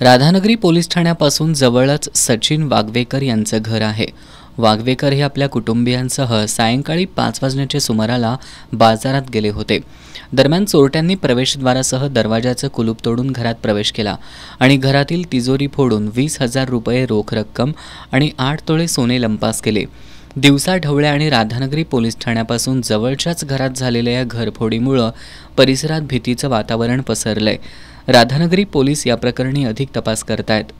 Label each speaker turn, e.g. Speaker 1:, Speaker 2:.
Speaker 1: Radhanagari police ठाण्यापासून जवळच सचिन वागवेकर यांचं घर आहे वागवेकर हे आपल्या कुटुंबियांसह सायंकाळी पाच वाजण्याच्या सुमाराला बाजारात गेले होते दरम्यान चोरट्यांनी प्रवेशद्वारासह दरवाजाचं कुलूप तोडून घरात प्रवेश केला आणि घरातील तिजोरी फोडून वीस हजार रुपये रोख रक्कम आणि आठ तोळे सोने लंपास केले दिवसा ढवळे आणि राधानगरी पोलीस ठाण्यापासून जवळच्याच घरात झालेल्या या घरफोडीमुळं परिसरात भीतीचं वातावरण पसरलंय राधानगरी पोलीस या प्रकरणी अधिक तपास करतायत